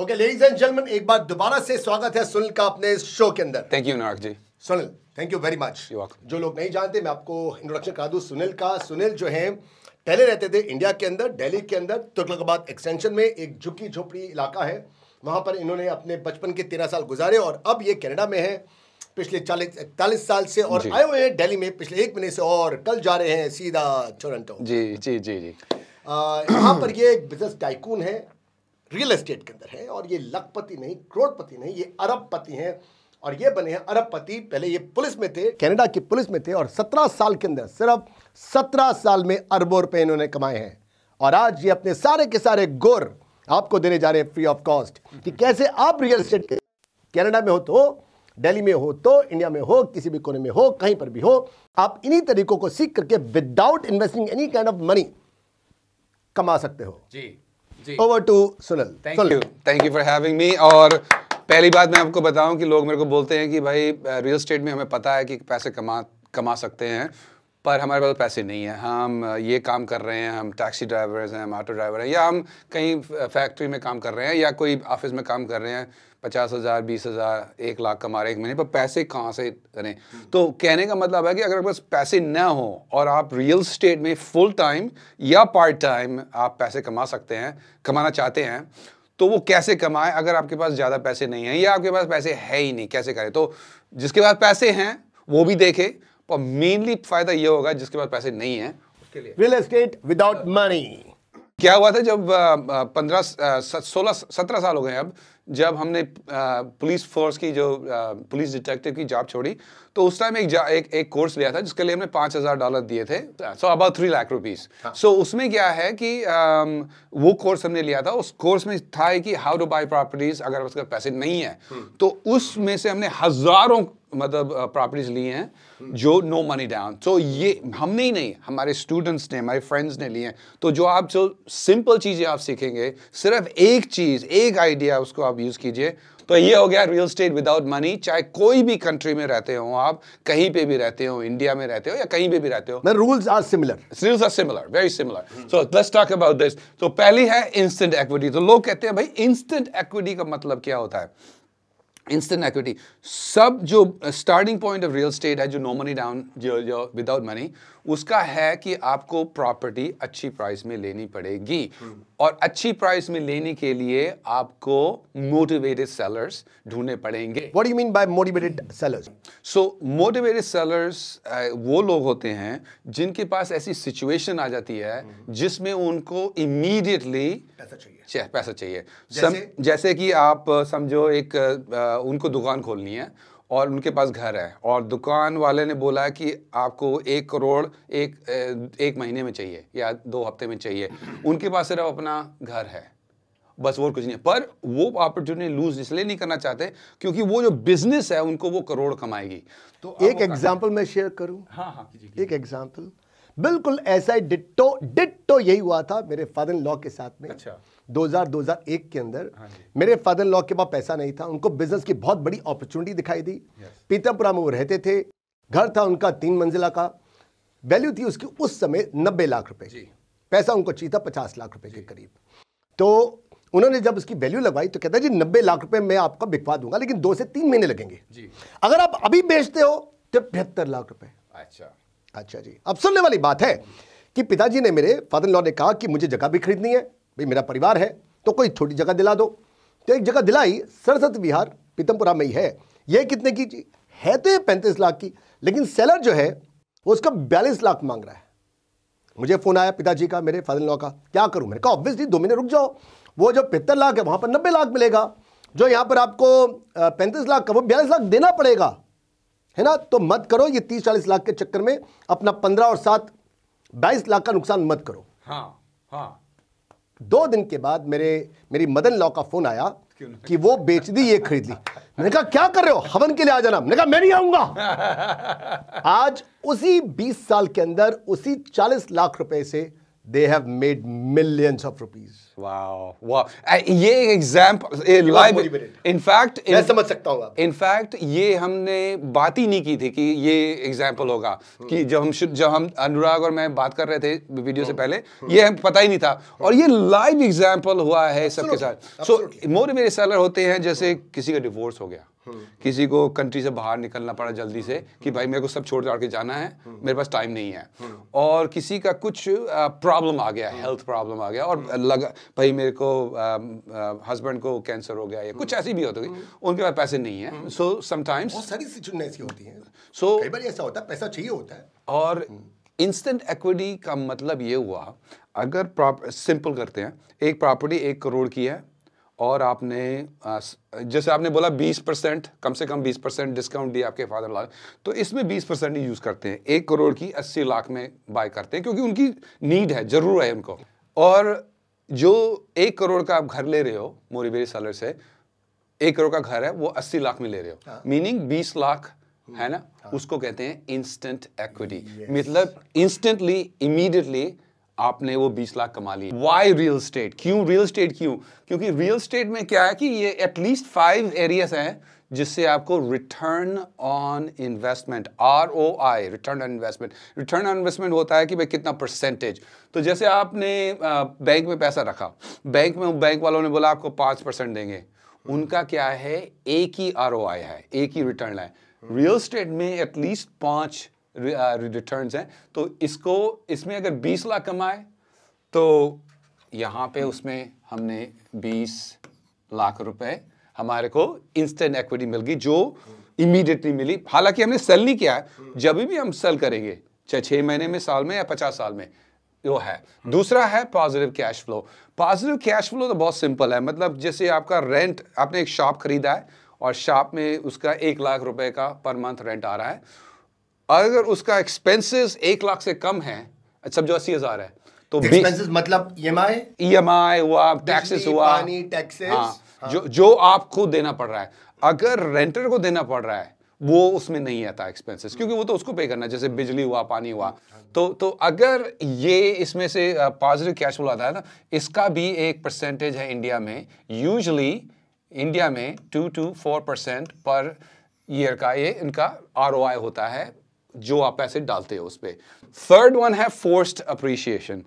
Okay ladies and gentleman एक बार दोबारा से स्वागत है सुनील का अपने शो के अंदर थैंक यू नारक ji Sunil thank you very much जो लोग नहीं जानते मैं आपको इंट्रोडक्शन करा दूँ सुनील का सुनील जो है पहले रहते थे इंडिया के अंदर दिल्ली के अंदर तुगलकाबाद एक्सटेंशन में एक झुकी झोपड़ी इलाका है वहाँ पर इन्होंने अपने बचपन के तेरह साल गुजारे और अब ये कनाडा में है पिछले चालीस इकतालीस साल से और आए हुए हैं दिल्ली में पिछले एक महीने से और कल जा रहे हैं सीधा टोरंटो जी जी जी जी यहाँ पर ये एक बिजनेस टाइकून है रियल एस्टेट के अंदर है और ये लखपति नहीं करोड़पति नहीं ये अरबपति हैं और ये बने हैं अरबपति पहले ये पुलिस में थे कनाडा की पुलिस में थे और सत्रह साल के अंदर सिर्फ सत्रह साल में अरबों रुपए इन्होंने कमाए हैं और आज ये अपने सारे के सारे गोर आपको देने जा रहे हैं फ्री ऑफ कॉस्ट कि कैसे आप रियल इस्टेट कैनेडा में हो तो दिल्ली में हो तो इंडिया में हो किसी भी कोने में हो कहीं पर भी हो आप इन्हीं तरीकों को सीख करके without investing any kind of money कमा सकते हो जी over to Sunil thank you thank you for having me और पहली बात मैं आपको बताऊं कि लोग मेरे को बोलते हैं कि भाई रियल स्टेट में हमें पता है कि पैसे कमा कमा सकते हैं पर हमारे पास तो पैसे नहीं हैं हम ये काम कर रहे हैं हम टैक्सी ड्राइवर्स हैं हम ऑटो ड्राइवर हैं या हम कहीं फैक्ट्री में काम कर रहे हैं या कोई ऑफिस में काम कर रहे हैं पचास हज़ार बीस हज़ार एक लाख कमा रहे हैं एक महीने पर पैसे कहाँ से करें हम्म। तो कहने का मतलब है कि अगर आपके पास पैसे ना हो और आप रियल स्टेट में फुल टाइम या पार्ट टाइम आप पैसे कमा सकते हैं कमाना चाहते हैं तो वो कैसे कमाएं अगर आपके पास ज़्यादा पैसे नहीं हैं या आपके पास पैसे है ही नहीं कैसे करें तो जिसके पास पैसे हैं वो भी देखें और मेनली फायदा यह होगा जिसके पास पैसे नहीं है उसके लिए रियल एस्टेट विदाउट मनी क्या हुआ था जब पंद्रह सोलह सत्रह साल हो गए अब जब हमने पुलिस फोर्स की जो पुलिस डिटेक्टिव की जॉब छोड़ी तो उस टाइम एक, एक एक कोर्स लिया था जिसके लिए हमने पाँच हज़ार डॉलर दिए थे so about three lakh rupees so उसमें क्या है कि um, वो कोर्स हमने लिया था उस कोर्स में था कि हाउ टू बाई प्रॉपर्टीज़ अगर उसके पैसे नहीं है हम्म। तो उसमें से हमने हज़ारों मतलब प्रॉपर्टीज़ ली हैं हम्म। जो नो मनी डाउन तो ये हमने ही नहीं हमारे स्टूडेंट्स ने हमारे फ्रेंड्स ने लिए हैं तो जो आप जो सिंपल चीज़ें आप सीखेंगे सिर्फ एक चीज़ एक आइडिया उसको आप आप यूज़ कीजिए तो ये हो गया रियल स्टेट विदाउट मनी चाहे कोई भी कंट्री में रहते हो आप कहीं पे भी रहते हो इंडिया में रहते हो या कहीं पे भी रहते हो rules are similar rules are similar very similar so let's talk about this तो पहली है इंस्टेंट एक्विटी तो लोग कहते हैं भाई इंस्टेंट एक्विटी का मतलब क्या होता है इंस्टेंट एक्विटी सब जो starting point of real estate है जो नो मनी डाउन जो विदाउट मनी उसका है कि आपको प्रॉपर्टी अच्छी प्राइस में लेनी पड़ेगी और अच्छी प्राइस में लेने के लिए आपको मोटिवेटेड सेलर्स ढूंढने पड़ेंगे what you mean by motivated sellers so motivated sellers वो लोग होते हैं जिनके पास ऐसी सिचुएशन आ जाती है mm-hmm. जिसमें उनको इमीडिएटली पैसा चाहिए पैसा चाहिए जैसे, सम, जैसे कि आप समझो एक आ, uh, उनको दुकान खोलनी है और उनके पास घर है और दुकान वाले ने बोला कि आपको एक करोड़ एक एक महीने में चाहिए या दो हफ्ते में चाहिए उनके पास सिर्फ अपना घर है बस वो कुछ नहीं पर वो अपॉर्चुनिटी लूज इसलिए नहीं करना चाहते क्योंकि वो जो बिजनेस है उनको वो करोड़ कमाएगी तो एक एग्जाम्पल मैं शेयर करूँ हाँ हाँ एक एग्जाम्पल बिल्कुल ऐसा ही डिट्टो डिट्टो यही हुआ था मेरे फादर इन लॉ के साथ में अच्छा 2000 2001 के अंदर हाँ मेरे फादर इन लॉ के पास पैसा नहीं था उनको बिजनेस की बहुत बड़ी अपॉर्चुनिटी दिखाई दी पीतमपुरा में वो रहते थे घर था उनका तीन मंजिला का वैल्यू थी उसकी उस समय नब्बे लाख रुपए की पैसा उनको चाहिए था पचास लाख रुपए के करीब तो उन्होंने जब उसकी वैल्यू लगवाई तो कहता जी नब्बे लाख रुपए मैं आपका बिकवा दूंगा लेकिन दो से तीन महीने लगेंगे जी अगर आप अभी बेचते हो तो बेहतर लाख रुपए अच्छा अच्छा जी अब सुनने वाली बात है कि पिताजी ने मेरे फादर लॉ ने कहा कि मुझे जगह भी खरीदनी है भाई मेरा परिवार है तो कोई छोटी जगह दिला दो तो एक जगह दिलाई सरसत विहार पीतमपुरा में ही है यह कितने की जी है तो ये पैंतीस लाख की लेकिन सेलर जो है वो उसका बयालीस लाख मांग रहा है मुझे फ़ोन आया पिताजी का मेरे फादर लॉ का क्या करूं मैंने कहा ऑब्वियसली दो महीने रुक जाओ वो जो पिहत्तर लाख है वहाँ पर नब्बे लाख मिलेगा जो यहाँ पर आपको पैंतीस लाख का वो बयालीस लाख देना पड़ेगा है ना तो मत करो ये तीस चालीस लाख के चक्कर में अपना पंद्रह और सात बाईस लाख का नुकसान मत करो हाँ हाँ दो दिन के बाद मेरे मेरी मदन लॉ का फोन आया कि वो बेच दी ये खरीद ली मैंने कहा क्या कर रहे हो हवन के लिए आ जाना मैंने कहा मैं नहीं आऊंगा आज उसी 20 साल के अंदर उसी 40 लाख रुपए से they have made millions of rupees Wow, wow! ये एक live in fact मैं समझ सकता हूँ In fact ये हमने बात ही नहीं की थी कि ये example होगा कि hmm. जब हम जब हम अनुराग और मैं बात कर रहे थे वीडियो से hmm. पहले hmm. ये हम पता ही नहीं था और ये लाइव एग्जाम्पल हुआ है सबके साथ सो मोर मेरे सेलर होते हैं जैसे किसी का डिवोर्स हो गया किसी को कंट्री से बाहर निकलना पड़ा जल्दी से कि भाई मेरे को सब छोड़ छाड़ के जाना है मेरे पास टाइम नहीं है और किसी का कुछ प्रॉब्लम आ गया हेल्थ प्रॉब्लम आ गया और लगा भाई मेरे को हस्बैंड को कैंसर हो गया या कुछ ऐसी भी होती उनके पास पैसे नहीं है सो समटाइम्स सारी सिचुएशन ऐसी होती हैं सो कई बार ऐसा होता है पैसा चाहिए होता है और इंस्टेंट एक्विटी का मतलब ये हुआ अगर सिंपल करते हैं एक प्रॉपर्टी एक करोड़ की है और आपने जैसे आपने बोला 20 परसेंट कम से कम 20 परसेंट डिस्काउंट दिया आपके फादर लॉ तो इसमें 20 परसेंट ही यूज़ करते हैं एक करोड़ की 80 लाख में बाय करते हैं क्योंकि उनकी नीड है ज़रूर है उनको और जो एक करोड़ का आप घर ले रहे हो मोरीबेरी सेलर से एक करोड़ का घर है वो अस्सी लाख में ले रहे हो मीनिंग हाँ। बीस लाख हम्म। है ना हाँ। उसको कहते हैं इंस्टेंट एक्विटी मतलब इंस्टेंटली इमीडिएटली आपने वो 20 लाख कमा लिए वाई रियल स्टेट क्यों रियल स्टेट क्यों क्योंकि रियल स्टेट में क्या है कि ये एटलीस्ट फाइव एरियाज हैं जिससे आपको return on investment R O I return on investment return on investment होता है कि भाई कितना परसेंटेज तो जैसे आपने बैंक में पैसा रखा बैंक में बैंक वालों ने बोला आपको पाँच परसेंट देंगे उनका क्या है एक ही आर ओ आई है एक ही रिटर्न है रियल स्टेट में एटलीस्ट पाँच रिटर्न्स uh, हैं तो इसको इसमें अगर 20 लाख कमाए तो यहाँ पे उसमें हमने 20 लाख रुपए हमारे को इंस्टेंट एक्विटी मिल गई जो इमीडिएटली मिली हालांकि हमने सेल नहीं किया है जब भी हम सेल करेंगे चाहे छः महीने में साल में या पचास साल में वो है दूसरा है positive cash flow positive cash flow तो बहुत सिंपल है मतलब जैसे आपका रेंट आपने एक शॉप खरीदा है और शॉप में उसका एक लाख रुपए का पर मंथ रेंट आ रहा है अगर उसका एक्सपेंसेस एक लाख से कम है अच्छा, जो अस्सी हजार है तो एक्सपेंसेस मतलब एम e आई e हुआ टैक्सेस हुआ पानी टैक्सेस हाँ, हाँ। जो जो आपको देना पड़ रहा है अगर रेंटर को देना पड़ रहा है वो उसमें नहीं आता एक्सपेंसेस क्योंकि वो तो उसको पे करना है जैसे बिजली हुआ पानी हुआ तो तो अगर ये इसमें से पॉजिटिव कैश फ्लो आता है ना इसका भी एक परसेंटेज है इंडिया में यूजली इंडिया में two to four percent per year का ये इनका आर होता है जो आप पैसे डालते हो उस पर थर्ड वन है forced appreciation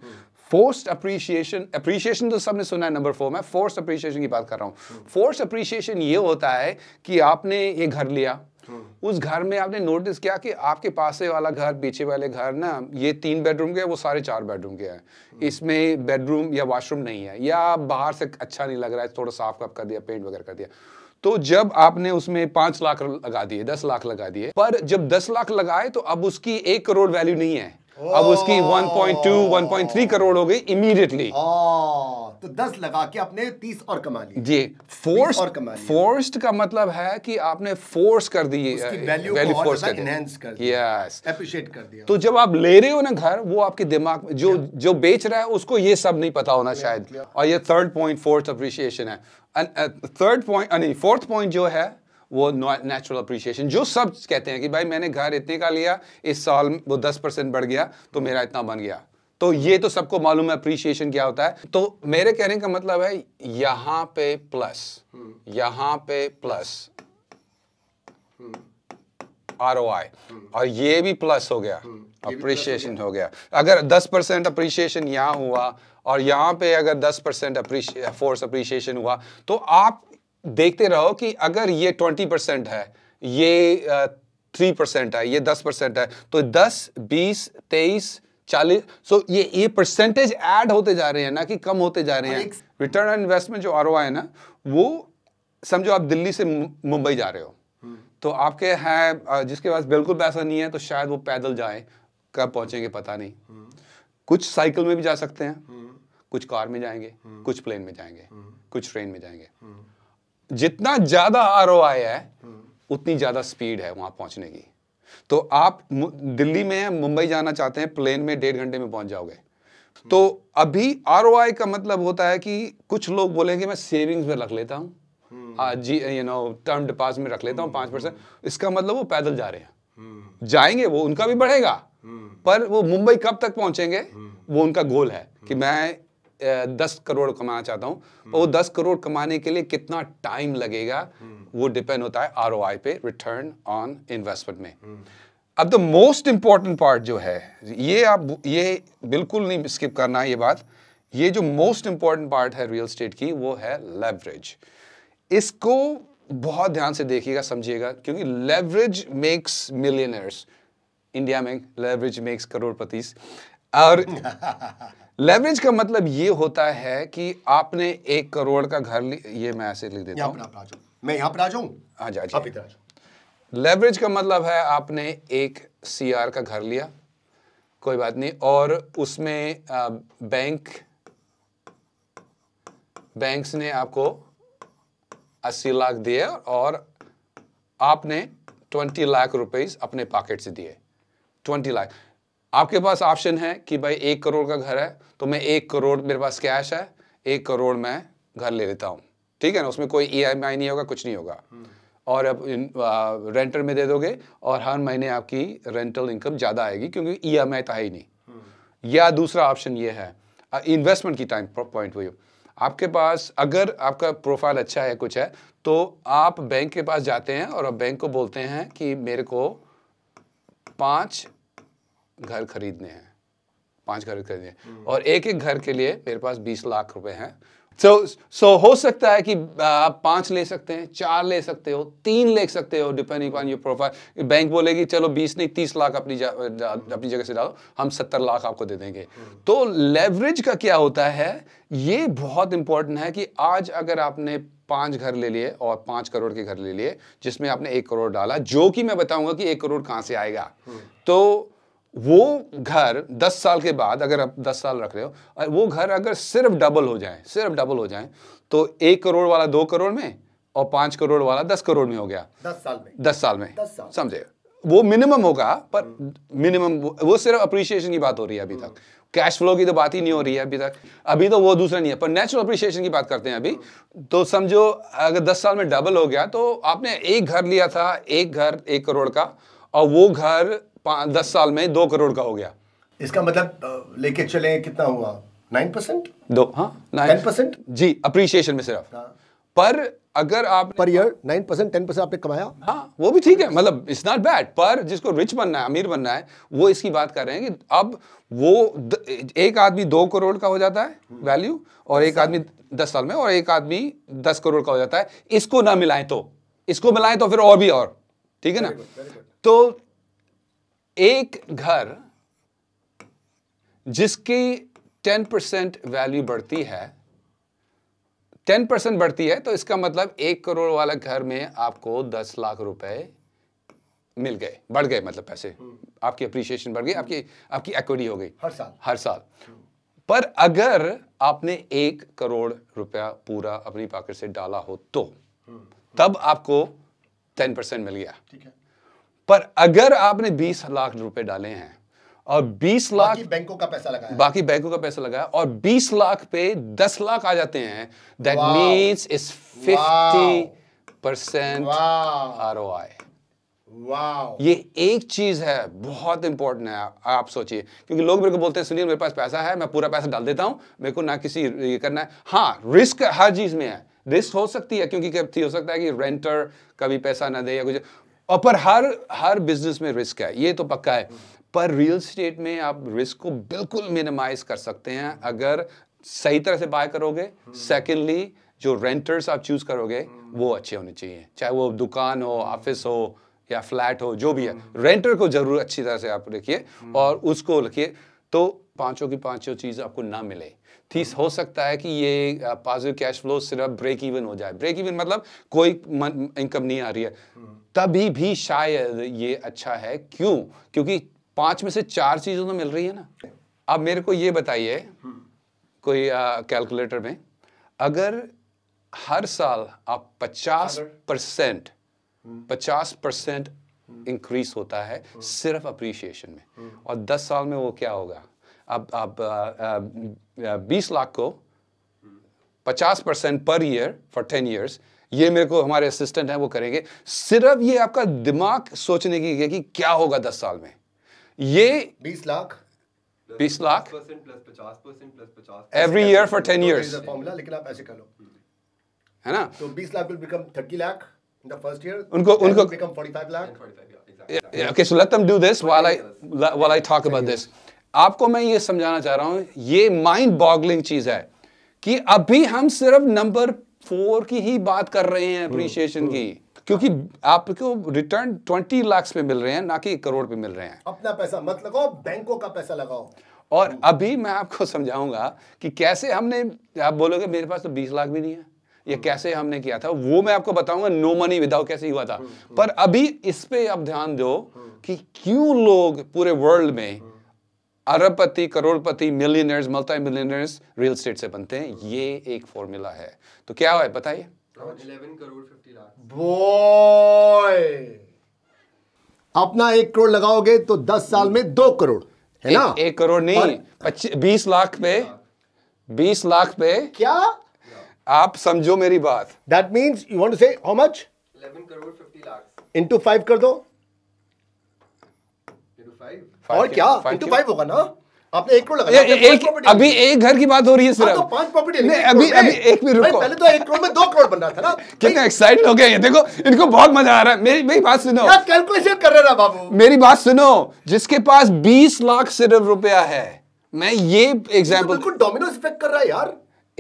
forced appreciation appreciation तो सबने सुना है नंबर फोर मैं फोर्स अप्रिशिएशन की बात कर रहा हूँ फोर्स हम्म। अप्रिशिएशन ये होता है कि आपने ये घर लिया हम्म। उस घर में आपने नोटिस किया कि आपके पास वाला घर पीछे वाले घर ना ये तीन बेडरूम के वो सारे चार बेडरूम के हैं हम्म। इसमें बेडरूम या वॉशरूम नहीं है या बाहर से अच्छा नहीं लग रहा है थोड़ा साफ कप कर दिया पेंट वगैरह कर दिया तो जब आपने उसमें पांच लाख लगा दिए दस लाख लगा दिए पर जब दस लाख लगाए तो अब उसकी एक करोड़ वैल्यू नहीं है अब उसकी 1.2, 1.3 करोड़ हो गई इमीडिएटली हाँ, तो 10 लगा के आपने 30 और कमा ली जी फोर्स और कमा ली फोर्स्ड का मतलब है कि आपने फोर्स कर दी वैल्यू को फोर्स कर कर दिया यस अप्रिशिएट कर दिया तो जब आप ले रहे हो ना घर वो आपके दिमाग में जो जो बेच रहा है उसको ये सब नहीं पता होना शायद और ये थर्ड पॉइंट फोर्थ अप्रिशिएशन है थर्ड पॉइंट फोर्थ पॉइंट जो है वो नेचुरल अप्रिशिएशन जो सब कहते हैं कि भाई मैंने घर इतने का लिया इस साल वो दस परसेंट बढ़ गया तो मेरा इतना बन गया तो ये तो सबको मालूम है अप्रिशिएशन क्या होता है तो मेरे कहने का मतलब है यहां पे प्लस हम्म। यहां पे प्लस आर ओ आई और ये भी प्लस हो गया अप्रिशिएशन हम्म। हो गया अगर 10 परसेंट अप्रिशिएशन यहां हुआ और यहां पे अगर 10 परसेंट फोर्स अप्रिशिएशन हुआ तो आप देखते रहो कि अगर ये ट्वेंटी परसेंट है ये थ्री परसेंट है ये दस परसेंट है तो दस बीस तेईस चालीस सो so ये ये परसेंटेज ऐड होते जा रहे हैं ना कि कम होते जा रहे हैं रिटर्न ऑन इन्वेस्टमेंट जो आर है ना वो समझो आप दिल्ली से मुंबई जा रहे हो हम्म। तो आपके हैं जिसके पास बिल्कुल पैसा नहीं है तो शायद वो पैदल जाए कब पहुंचेंगे पता नहीं हम्म। कुछ साइकिल में भी जा सकते हैं हम्म। कुछ कार में जाएंगे कुछ प्लेन में जाएंगे कुछ ट्रेन में जाएंगे जितना ज्यादा आर है उतनी ज्यादा स्पीड है वहां पहुंचने की तो आप दिल्ली में मुंबई जाना चाहते हैं प्लेन में डेढ़ घंटे में पहुंच जाओगे तो अभी आर का मतलब होता है कि कुछ लोग बोलेंगे मैं सेविंग्स में रख लेता हूँ जी यू नो टर्म डिपॉजिट में रख लेता हूँ पांच परसेंट इसका मतलब वो पैदल जा रहे हैं जाएंगे वो उनका भी बढ़ेगा पर वो मुंबई कब तक पहुंचेंगे वो उनका गोल है कि मैं दस करोड़ कमाना चाहता हूँ हम्म। वो दस करोड़ कमाने के लिए कितना टाइम लगेगा हम्म। वो डिपेंड होता है आर पे रिटर्न ऑन इन्वेस्टमेंट में हम्म। अब द मोस्ट इंपॉर्टेंट पार्ट जो है ये आप ये बिल्कुल नहीं स्किप करना ये बात ये जो मोस्ट इंपॉर्टेंट पार्ट है रियल स्टेट की वो है लेवरेज इसको बहुत ध्यान से देखिएगा समझिएगा क्योंकि लेवरेज मेक्स मिलियनर्स इंडिया में लेवरेज मेक्स करोड़पतिस और लेवरेज का मतलब ये होता है कि आपने एक करोड़ का घर ये मैं ऐसे लिख देता हूँ मैं यहाँ पर हाँ हाँ आ जाऊँ हाँ जा लेवरेज का मतलब है आपने एक सी का घर लिया कोई बात नहीं और उसमें बैंक बैंक्स ने आपको अस्सी लाख दिए और आपने ट्वेंटी लाख रुपीस अपने पॉकेट से दिए ट्वेंटी लाख आपके पास ऑप्शन है कि भाई एक करोड़ का घर है तो मैं एक करोड़ मेरे पास कैश है एक करोड़ मैं घर ले लेता हूँ ठीक है ना उसमें कोई ई e नहीं होगा कुछ नहीं होगा हम्म। और अब रेंटर में दे दोगे और हर महीने आपकी रेंटल इनकम ज़्यादा आएगी क्योंकि ई एम आई तो है ही नहीं हम्म। या दूसरा ऑप्शन ये है इन्वेस्टमेंट की टाइम पॉइंट व्यू आपके पास अगर आपका प्रोफाइल अच्छा है कुछ है तो आप बैंक के पास जाते हैं और आप बैंक को बोलते हैं कि मेरे को पाँच घर खरीदने हैं पांच घर खरीदने हैं हम्म। और एक एक घर के लिए मेरे पास बीस लाख रुपए हैं सो so, सो so हो सकता है कि आप पांच ले सकते हैं चार ले सकते हो तीन ले सकते हो depending on your profile bank बोलेगी चलो बीस नहीं तीस लाख अपनी जा, अपनी जगह से डालो हम सत्तर लाख आपको दे देंगे हम्म। तो लेवरेज का क्या होता है ये बहुत इंपॉर्टेंट है कि आज अगर आपने पांच घर ले लिए और पांच करोड़ के घर ले लिए जिसमें आपने एक करोड़ डाला जो कि मैं बताऊंगा कि एक करोड़ कहां से आएगा हम्म। तो वो घर 10 साल के बाद अगर आप 10 साल रख रहे हो वो घर अगर सिर्फ डबल हो जाए सिर्फ डबल हो जाए तो एक करोड़ वाला दो करोड़ में और पांच करोड़ वाला दस करोड़ में हो गया दस साल में दस साल में समझे वो मिनिमम होगा पर मिनिमम हम्म। वो सिर्फ अप्रिशिएशन की बात हो रही है अभी तक कैश हम्म। फ्लो की तो बात ही नहीं हो रही है अभी तक अभी तो वो दूसरा नहीं है पर नेचुरल अप्रिशिएशन की बात करते हैं अभी हम्म। तो समझो अगर दस साल में डबल हो गया तो आपने एक घर लिया था एक घर एक करोड़ का और वो घर दस साल में दो करोड़ का हो गया इसका मतलब लेके चले कितना हुआ नाइन परसेंट दो हाँ नाइन परसेंट जी अप्रिशिएशन में सिर्फ हाँ। पर अगर आप per year nine percent ten percent आपने कमाया हाँ वो भी ठीक है मतलब इट्स नॉट बैड पर जिसको रिच बनना है अमीर बनना है वो इसकी बात कर रहे हैं कि अब वो द, एक आदमी दो करोड़ का हो जाता है वैल्यू हम्म। और एक आदमी दस साल में और एक आदमी दस करोड़ का हो जाता है इसको ना मिलाएं तो इसको मिलाएं तो फिर और भी और ठीक है ना तो एक घर जिसकी टेन परसेंट वैल्यू बढ़ती है टेन परसेंट बढ़ती है तो इसका मतलब एक करोड़ वाला घर में आपको दस लाख रुपए मिल गए बढ़ गए मतलब पैसे हम्म। आपकी अप्रिशिएशन बढ़ गई आपकी आपकी एक्विटी हो गई हर साल हर साल हम्म। पर अगर आपने एक करोड़ रुपया पूरा अपनी पॉकेट से डाला हो तो हम्म। तब आपको टेन परसेंट मिल गया ठीक है पर अगर आपने 20 लाख रुपए डाले हैं और 20 लाख बैंकों का पैसा लगाया बाकी बैंकों का पैसा लगाया और 20 लाख पे 10 लाख आ जाते हैं that means is fifty percent R O I ये एक चीज है बहुत इंपॉर्टेंट है आप सोचिए क्योंकि लोग मेरे को बोलते हैं सुनील मेरे पास पैसा है मैं पूरा पैसा डाल देता हूं मेरे को ना किसी ये करना है हाँ रिस्क हर चीज में है रिस्क हो सकती है क्योंकि कभी हो सकता है कि रेंटर कभी पैसा ना दे या कुछ और पर हर हर बिजनेस में रिस्क है ये तो पक्का है पर रियल स्टेट में आप रिस्क को बिल्कुल मिनिमाइज कर सकते हैं अगर सही तरह से बाय करोगे सेकेंडली जो रेंटर्स आप चूज करोगे वो अच्छे होने चाहिए चाहे वो दुकान हो ऑफिस हो या फ्लैट हो जो भी है रेंटर को जरूर अच्छी तरह से आप रखिए और उसको रखिए तो पांचों की पांचों चीज आपको ना मिले थी हो सकता है कि ये पॉजिटिव कैश फ्लो सिर्फ ब्रेक इवन हो जाए ब्रेक इवन मतलब कोई इनकम नहीं आ रही है हम्म। तभी भी शायद ये अच्छा है क्यों क्योंकि पांच में से चार चीजों तो मिल रही है ना अब मेरे को ये बताइए हम्म। कोई कैलकुलेटर में अगर हर साल आप पचास परसेंट हम्म। पचास परसेंट इंक्रीज होता है सिर्फ अप्रिशिएशन में और दस साल में वो क्या होगा अब अब बीस लाख को पचास percent per year for ten years ये मेरे को हमारे असिस्टेंट हैं वो करेंगे सिर्फ ये आपका दिमाग सोचने की है कि क्या होगा दस साल में ये बीस लाख बीस lakh every year for ten year formula लेकिन आप ऐसे कर लो हम्म। है ना तो बीस lakh will become thirty lakh the first year उनको उनको become 45 lakh 45 yeah, yeah okay so let them do this while i while i talk आपको मैं ये समझाना चाह रहा हूं ये माइंड बॉगलिंग चीज है कि अभी हम सिर्फ नंबर फोर की ही बात कर रहे हैं अप्रिशिएशन hmm, की hmm. क्योंकि आपको रिटर्न ट्वेंटी लाख पे मिल रहे हैं ना कि एक करोड़ पे मिल रहे हैं अपना पैसा मत लगाओ बैंकों का पैसा लगाओ और अभी मैं आपको समझाऊंगा कि कैसे हमने आप बोलोगे मेरे पास तो बीस लाख भी नहीं है ये hmm. कैसे हमने किया था वो मैं आपको बताऊंगा नो मनी विदाउट कैसे हुआ था पर अभी इस पे आप ध्यान दो कि क्यों लोग पूरे वर्ल्ड में अरबपति करोड़पति millionaires multi millionaires real estate से बनते हैं हाँ। ये एक फॉर्मूला है तो क्या है बताइए हाँ, अपना एक करोड़ लगाओगे तो दस साल में दो करोड़ है ना एक करोड़ नहीं बीस लाख पे बीस लाख पे क्या आप समझो मेरी बात that mean you want say how much eleven crore fifty lakh into five कर दो और क्या इंटू फाइव होगा ना आपने एक करोड़ लगाया एक अभी एक घर की बात हो रही है हाँ, सर तो पांच प्रॉपर्टी नहीं अभी अभी एक भी रुको पहले तो एक करोड़ में दो करोड़ बन रहा था ना कितना एक्साइटेड हो गए ये देखो इनको बहुत मजा आ रहा है मेरी मेरी बात सुनो आप कैलकुलेशन कर रहा ना बाबू मेरी बात सुनो जिसके पास बीस लाख सिर्फ रुपया है मैं ये एग्जाम्पल तो बिल्कुल डोमिनो इफेक्ट कर रहा है यार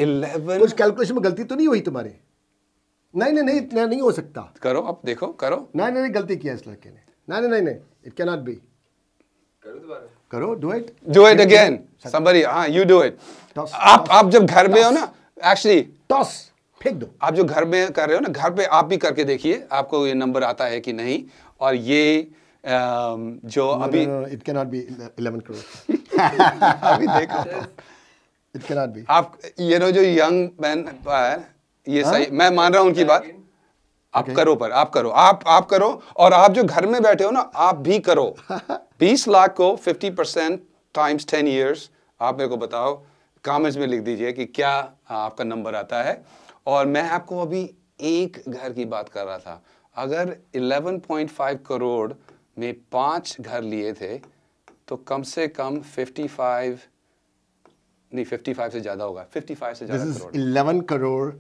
इलेवन कुछ कैलकुलेशन में गलती तो नहीं हुई तुम्हारी नहीं नहीं नहीं नहीं हो सकता करो अब देखो करो नहीं नहीं गलती किया इस लड़के ने नहीं नहीं नहीं इट कैन नॉट बी करो do it do it again somebody हाँ यू डू इट आप आप जब घर में हो ना एक्चुअली टॉस फेंक दो आप जो घर में कर रहे हो ना घर पे आप भी करके देखिए आपको ये नंबर आता है कि नहीं और ये um, जो no, अभी it can not be 11 crore अभी देखो इट कैन नॉट बी आप ये नो जो यंग मैन है ये हा? सही मैं मान रहा हूं उनकी बात आप okay. करो पर आप करो आप आप करो और आप जो घर में बैठे हो ना आप भी करो 20 लाख को 50 परसेंट टाइम्स टेन ईयर्स आप मेरे को बताओ कमेंट्स में लिख दीजिए कि क्या आपका नंबर आता है और मैं आपको अभी एक घर की बात कर रहा था अगर 11.5 करोड़ में पांच घर लिए थे तो कम से कम 55 नहीं 55 से ज़्यादा होगा 55 से ज़्यादा crore 11 crore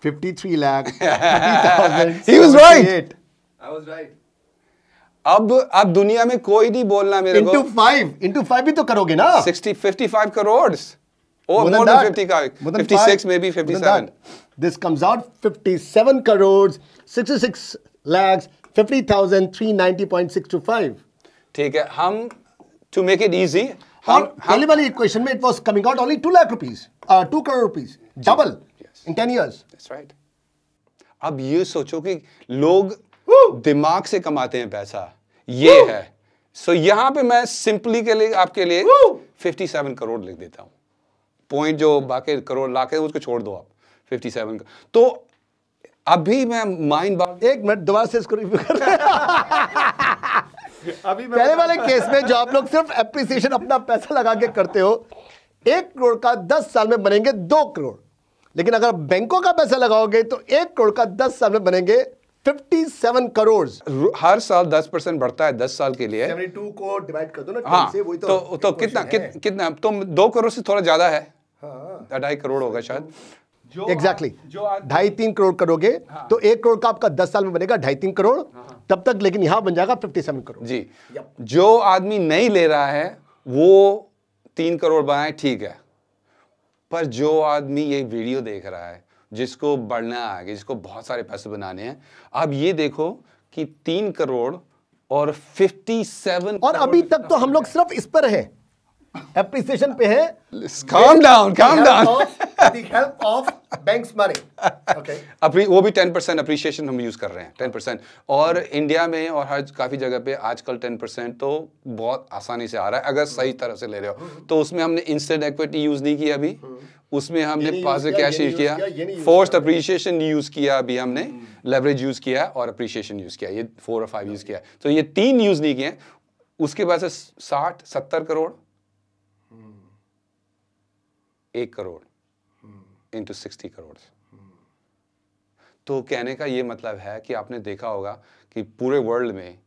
53 lakh. he was right. I was right. अब अब दुनिया में कोई नहीं बोलना मेरे into को इनटू फाइव इनटू फाइव भी तो करोगे ना 60 करोड़ मोर देन का दिस कम्स आउट करोड़ ठीक है हम टू मेक इट इजी हम पहली वाली इक्वेशन में it was coming out only two lakh rupees two crore rupees double in 10 years. That's right. अब ये सोचो कि लोग Woo! दिमाग से कमाते हैं पैसा ये Woo! है सो so, यहां पे मैं सिंपली के लिए आपके लिए Woo! 57 करोड़ लिख देता हूं पॉइंट जो बाकी करोड़ लाख है उसको छोड़ दो आप 57 का तो अभी मैं माइंड बात एक मिनट दोबारा से इसको रिव्यू कर अभी पहले वाले केस में जो आप लोग सिर्फ एप्रिसिएशन अपना पैसा लगा के करते हो एक करोड़ का दस साल में बनेंगे दो करोड़ लेकिन अगर बैंकों का पैसा लगाओगे तो एक करोड़ का दस साल में बनेंगे 57 करोड़ हर साल 10 परसेंट बढ़ता है 10 साल के लिए 72 को डिवाइड कर दो ना हाँ, से वही तो, तो, तो कितना कित, कितना तो दो करोड़ से थोड़ा ज्यादा है ढाई हाँ, हाँ। करोड़ होगा शायद एग्जैक्टली ढाई तीन करोड़ करोगे हाँ, तो एक करोड़ का आपका दस साल में बनेगा ढाई तीन करोड़ हाँ, हाँ। तब तक लेकिन यहाँ बन जाएगा फिफ्टी करोड़ जी जो आदमी नहीं ले रहा है वो तीन करोड़ बनाए ठीक है पर जो आदमी ये वीडियो देख रहा है जिसको बढ़ना है जिसको बहुत सारे पैसे बनाने हैं अब ये देखो कि तीन करोड़ और 57 और अभी तक तो हम लोग सिर्फ इस पर हैं appreciation पे है calm down calm down the help of banks money okay वो भी 10% appreciation हम यूज कर रहे हैं 10% और इंडिया में और काफी जगह पे आजकल 10% तो बहुत आसानी से आ रहा है अगर सही तरह से ले रहे हो हम्म। तो उसमें हमने इंस्टेंट इक्विटी यूज नहीं की अभी हम्म। उसमें हमने पास कैश यूज किया फोर्स्ड यूज किया अभी हमने लेवरेज हम्म। यूज किया और अप्रिशिएशन यूज किया ये फोर फाइव यूज किया तो ये तीन यूज नहीं किए उसके बाद साठ सत्तर करोड़ एक करोड़ इंटू हम्म। सिक्सटी करोड़ तो कहने का ये मतलब है कि आपने देखा होगा कि पूरे वर्ल्ड में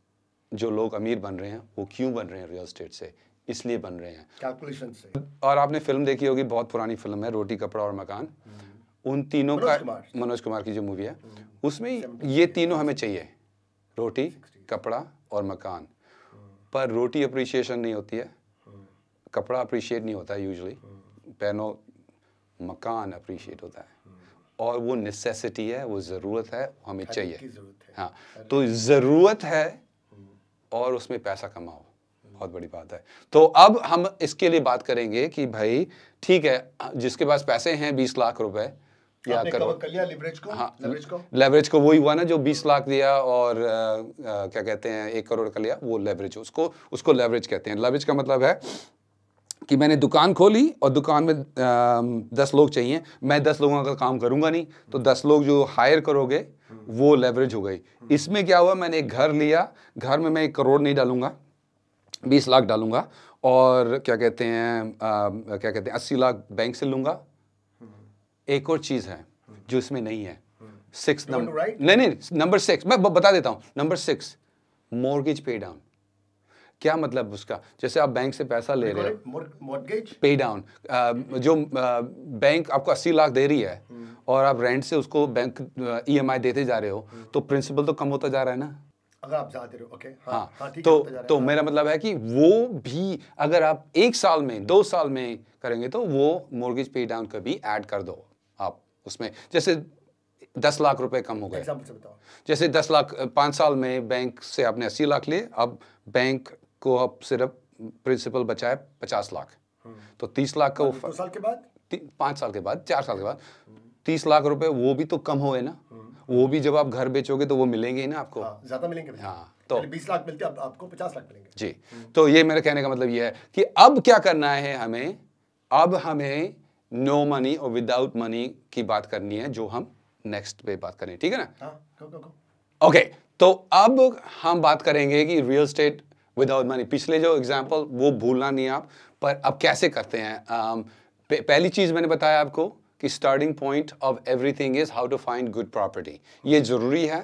जो लोग अमीर बन रहे हैं वो क्यों बन रहे हैं रियल स्टेट से इसलिए बन रहे हैं कैलकुलेशन से और आपने फिल्म देखी होगी बहुत पुरानी फिल्म है रोटी कपड़ा और मकान हम्म। उन तीनों का मनोज कुमार की जो मूवी है हम्म। उसमें ये तीनों हमें चाहिए रोटी कपड़ा और मकान पर रोटी अप्रिशिएशन नहीं होती है कपड़ा अप्रिशिएट नहीं होता यूजली पहनो मकान अप्रिशिएट होता है हम्म। और वो नेसेसिटी है वो ज़रूरत है हमें चाहिए हाँ तो ज़रूरत है हम्म। और उसमें पैसा कमाओ हम्म। बहुत बड़ी बात है तो अब हम इसके लिए बात करेंगे कि भाई ठीक है जिसके पास पैसे हैं बीस लाख रुपए या करो लेवरेज को हाँ लेवरेज को को वही हुआ ना जो बीस लाख दिया और आ, आ, क्या कहते हैं एक करोड़ का लिया वो लेवरेज उसको उसको लेवरेज कहते हैं लेवरेज का मतलब है कि मैंने दुकान खोली और दुकान में दस लोग चाहिए मैं दस लोगों का काम करूंगा नहीं तो दस लोग जो हायर करोगे वो लेवरेज हो गई इसमें क्या हुआ मैंने एक घर लिया घर में मैं एक करोड़ नहीं डालूंगा बीस लाख डालूंगा और क्या कहते हैं क्या कहते हैं अस्सी लाख बैंक से लूँगा एक और चीज़ है जो इसमें नहीं है सिक्स नंबर नहीं नहीं नंबर सिक्स मैं बता देता हूँ number six mortgage pay down क्या मतलब उसका जैसे आप बैंक से पैसा ले रहे हो मॉर्गेज पे डाउन जो बैंक uh, आपको अस्सी लाख दे रही है hmm. और आप रेंट से उसको बैंक ई uh, e देते जा रहे हो hmm. तो प्रिंसिपल तो कम होता जा रहा है ना अगर आप ज्यादा दे रहे हो ओके हाँ, हाँ, हाँ तो तो हाँ। मेरा मतलब है कि वो भी अगर आप एक साल में दो साल में करेंगे तो वो मोर्गेज पे डाउन का भी ऐड कर दो आप उसमें जैसे दस लाख रुपए कम हो गए जैसे दस लाख पाँच साल में बैंक से आपने अस्सी लाख लिए अब बैंक को अब सिर्फ प्रिंसिपल बचाए पचास लाख हम्म। तो तीस लाख का वो साल के बाद पाँच साल के बाद चार साल के बाद तीस लाख रुपए वो भी तो कम होए ना हम्म। वो भी जब आप घर बेचोगे तो वो मिलेंगे ना आपको हाँ, ज्यादा मिलेंगे हाँ तो बीस लाख मिलते अब आपको पचास लाख मिलेंगे जी हम्म। तो ये मेरे कहने का मतलब ये है कि अब क्या करना है हमें अब हमें नो मनी और विदाउट मनी की बात करनी है जो हम नेक्स्ट पे बात करें ठीक है ना ओके हाँ, okay, तो अब हम बात करेंगे कि रियल स्टेट विदाउट मनी पिछले जो एग्जाम्पल वो भूलना नहीं आप पर अब कैसे करते हैं um, पहली चीज़ मैंने बताया आपको कि starting point of everything is how to find good property ये जरूरी है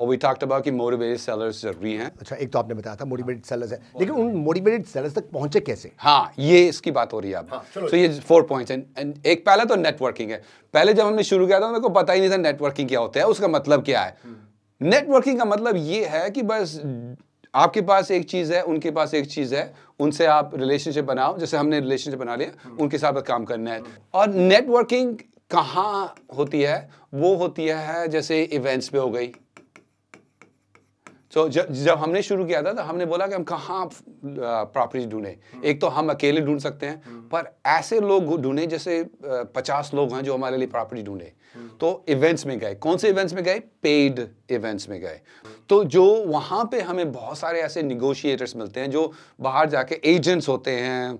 और वी टॉक्ट अबाउट कि मोटिवेटेड सेलर्स जरूरी हैं अच्छा एक तो आपने बताया था मोटिवेटेड सेलर्स है लेकिन उन मोटिवेटेड सेलर्स तक पहुंचे कैसे हाँ ये इसकी बात हो रही है अब सो हाँ, ये फोर पॉइंट्स हैं एक पहला तो नेटवर्किंग है पहले जब हमने शुरू किया था मेरे को पता ही नहीं था नेटवर्किंग क्या होता है उसका मतलब क्या है नेटवर्किंग हम्म। का मतलब ये है कि बस आपके पास एक चीज़ है उनके पास एक चीज़ है उनसे आप रिलेशनशिप बनाओ जैसे हमने रिलेशनशिप बना लिया हम्म। उनके साथ काम करना है हम्म। और नेटवर्किंग कहाँ होती है वो होती है जैसे इवेंट्स पे हो गई सो so, जब हमने शुरू किया था तो हमने बोला कि हम कहाँ प्रॉपर्टी ढूंढें एक तो हम अकेले ढूंढ सकते हैं हम्म। पर ऐसे लोग ढूंढें जैसे पचास लोग हैं जो हमारे लिए प्रॉपर्टी ढूंढे हम्म। तो इवेंट्स में गए कौन से इवेंट्स में गए पेड इवेंट्स में गए तो जो वहाँ पे हमें बहुत सारे ऐसे निगोशिएटर्स मिलते हैं जो बाहर जाके एजेंट्स होते हैं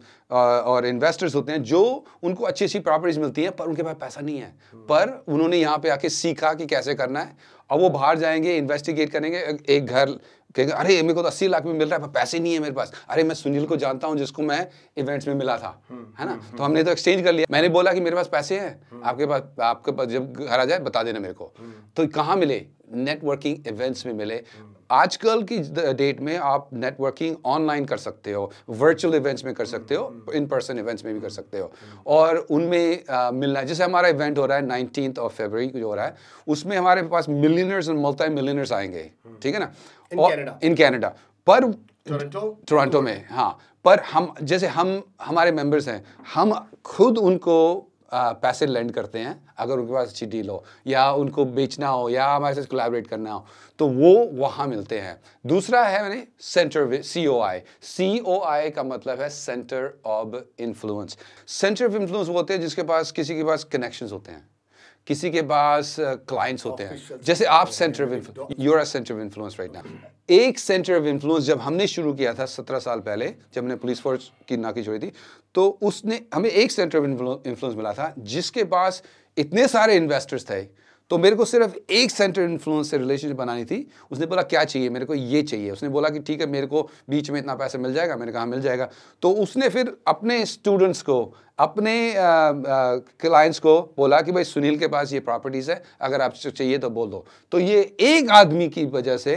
और इन्वेस्टर्स होते हैं जो उनको अच्छी अच्छी प्रॉपर्टीज मिलती हैं पर उनके पास पैसा नहीं है हम्म। पर उन्होंने यहाँ पे आके सीखा कि कैसे करना है और वो बाहर जाएंगे इन्वेस्टिगेट करेंगे एक घर कहेंगे अरे मेरे को तो अस्सी लाख में मिल रहा है पर पैसे नहीं है मेरे पास अरे मैं सुनील को जानता हूँ जिसको मैं इवेंट्स में मिला था है ना तो हमने तो एक्सचेंज कर लिया मैंने बोला कि मेरे पास पैसे हैं आपके पास आपके पास जब घर आ जाए बता देना मेरे को तो कहाँ मिले नेटवर्किंग इवेंट्स में मिले आजकल की डेट में आप नेटवर्किंग ऑनलाइन कर सकते हो वर्चुअल इवेंट्स में कर सकते हो इन पर्सन इवेंट्स में भी कर सकते हो और उनमें मिलना जैसे हमारा इवेंट हो रहा है नाइनटीन ऑफ फेबर जो हो रहा है उसमें हमारे पास मिलियनर्स एंड मल्टी मिलियनर्स आएंगे हम्म। ठीक है ना और इन कैनेडा पर टोरंटो में हाँ पर हम जैसे हम हमारे मेंबर्स हैं हम खुद उनको पैसे लैंड करते हैं अगर उनके पास अच्छी डील हो या उनको बेचना हो या हमारे साथ कोलाबरेट करना हो तो वो वहाँ मिलते हैं दूसरा है मैंने सेंटर सी ओ आई सी ओ आई का मतलब है centre of influence centre of influence होते हैं जिसके पास किसी के पास कनेक्शंस होते हैं किसी के पास क्लाइंट्स होते हैं जैसे आप centre of your are centre of influence right now एक सेंटर ऑफ इन्फ्लुएंस जब हमने शुरू किया था सत्रह साल पहले जब हमने पुलिस फोर्स की नाकी छोड़ी थी तो उसने हमें एक सेंटर ऑफ इन्फ्लुएंस मिला था जिसके पास इतने सारे इन्वेस्टर्स थे तो मेरे को सिर्फ एक सेंटर इन्फ्लुएंस से रिलेशनशिप बनानी थी उसने बोला क्या चाहिए मेरे को ये चाहिए उसने बोला कि ठीक है मेरे को बीच में इतना पैसा मिल जाएगा मैंने कहा मिल जाएगा तो उसने फिर अपने स्टूडेंट्स को अपने क्लाइंट्स को बोला कि भाई सुनील के पास ये प्रॉपर्टीज़ है अगर आपसे चाहिए तो बोल दो तो ये एक आदमी की वजह से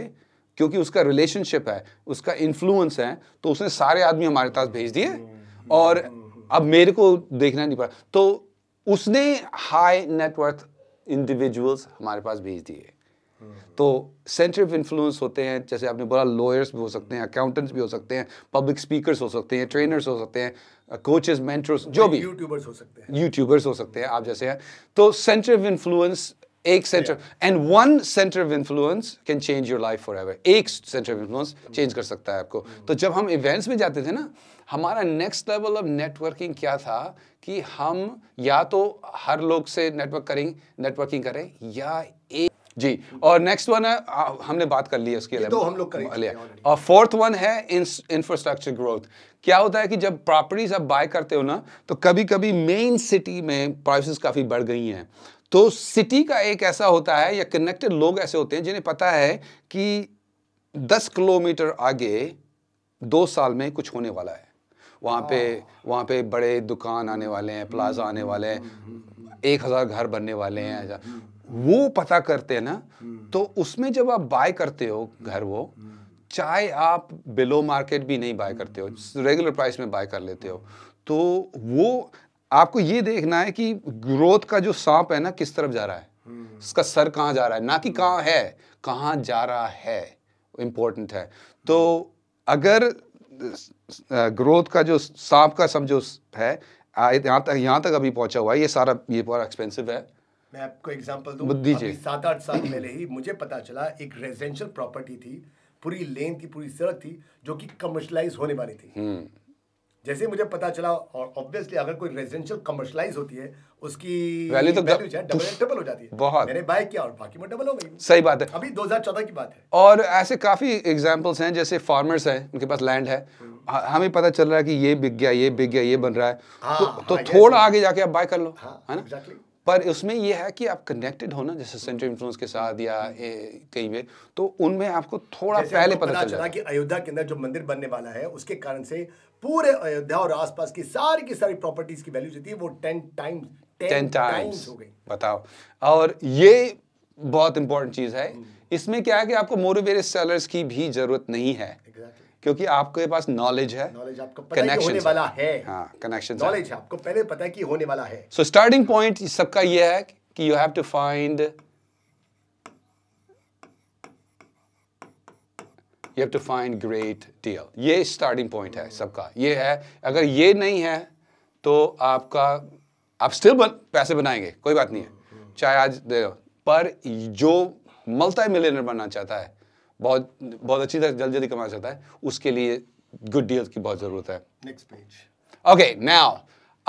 क्योंकि उसका रिलेशनशिप है उसका इन्फ्लुएंस है तो उसने सारे आदमी हमारे पास भेज दिए और अब मेरे को देखना नहीं पड़ा तो उसने हाई नेटवर्थ इंडिविजुअल्स हमारे पास भेज दिए तो सेंटर ऑफ इन्फ्लुएंस होते हैं जैसे आपने बोला लॉयर्स भी हो सकते हैं अकाउंटेंट्स भी हो सकते हैं पब्लिक स्पीकर्स हो सकते हैं ट्रेनर्स हो सकते हैं कोचेस uh, मेंटर्स जो भी यूट्यूबर्स हो सकते हैं यूट्यूबर्स हो सकते हैं आप जैसे हैं तो सेंटर ऑफ इन्फ्लुएंस एक centre and one centre of influence can change your life for ever एक सेंटर ऑफ इन्फ्लुएंस चेंज कर सकता है आपको तो जब हम इवेंट्स में जाते थे ना हमारा नेक्स्ट लेवल ऑफ नेटवर्किंग क्या था कि हम या तो हर लोग से नेटवर्क करें नेटवर्किंग करें या एक जी और नेक्स्ट वन है हमने बात कर ली है उसके तो हम लोग कर लिया और फोर्थ वन है इंफ्रास्ट्रक्चर ग्रोथ क्या होता है कि जब प्रॉपर्टीज आप बाय करते हो ना तो कभी कभी मेन सिटी में प्राइसेस काफ़ी बढ़ गई हैं तो सिटी का एक ऐसा होता है या कनेक्टेड लोग ऐसे होते हैं जिन्हें पता है कि दस किलोमीटर आगे दो साल में कुछ होने वाला है वहाँ पे वहाँ पे बड़े दुकान आने वाले हैं प्लाजा आने हम्म, वाले हैं हम्म, हम्म, एक हज़ार घर बनने वाले हैं ऐसा वो पता करते हैं ना तो उसमें जब आप बाय करते हो घर वो चाहे आप बिलो मार्केट भी नहीं बाय करते हो रेगुलर प्राइस में बाय कर लेते हो तो वो आपको ये देखना है कि ग्रोथ का जो सांप है ना किस तरफ जा रहा है हम्म। उसका सर कहाँ जा रहा है ना कि हम्म। कहाँ है कहाँ जा रहा है इम्पोर्टेंट है तो अगर ग्रोथ का जो सांप का समझो है यहाँ तक यहाँ तक अभी पहुँचा हुआ है ये सारा ये पूरा एक्सपेंसिव है मैं आपको एग्जांपल दूँ दीजिए सात आठ साल पहले ही मुझे पता चला एक रेजिडेंशियल प्रॉपर्टी थी पूरी लेन थी पूरी सड़क थी जो कि कमर्शलाइज होने वाली थी हम्म। जैसे ही मुझे पता चला और ऑब्वियसली अगर कोई रेजिडेंशियल कमर्शलाइज होती है उसकी वैल्यू तो डबल डबल हो जाती है बहुत मैंने बाय किया और बाकी में डबल हो गई सही बात है अभी 2014 की बात है और ऐसे काफ़ी एग्जांपल्स हैं जैसे फार्मर्स हैं उनके पास लैंड है हम्म। हमें पता चल रहा है कि ये बिक गया ये बिक गया ये बन रहा है हाँ, तो, हाँ, तो थोड़ा आगे जाके आप बाय कर लो हाँ, है ना पर उसमें ये है कि आप कनेक्टेड हो ना जैसे सेंट्रल इन्फ्लुएंस के साथ या हम्म। कहीं पे तो उनमें आपको थोड़ा पहले पता चला कि अयोध्या के अंदर जो मंदिर बनने वाला है उसके कारण से पूरे अयोध्या और आसपास की सारी की सारी प्रॉपर्टीज की वैल्यू जो है वो टेन टाइम्स टेन टाइम्स हो गई बताओ और ये बहुत इंपॉर्टेंट चीज है हम्म। इसमें क्या है कि आपको मोटिवेटेड सेलर्स की भी जरूरत नहीं है क्योंकि आपके पास नॉलेज है नॉलेज आपको पता है होने वाला है हाँ कनेक्शन नॉलेज आपको पहले पता है कि होने वाला है सो स्टार्टिंग पॉइंट सबका ये है कि you have to find you have to find great deal ये स्टार्टिंग पॉइंट है सबका ये है अगर ये नहीं है तो आपका आप स्टिल बन, पैसे बनाएंगे कोई बात नहीं है चाहे आज दे पर जो मल्टा मिलियनर बनना चाहता है बहुत बहुत अच्छी तरह जल्दी जल्दी कमाना चाहता है उसके लिए गुड डील्स की बहुत ज़रूरत है नेक्स्ट पेज ओके नाउ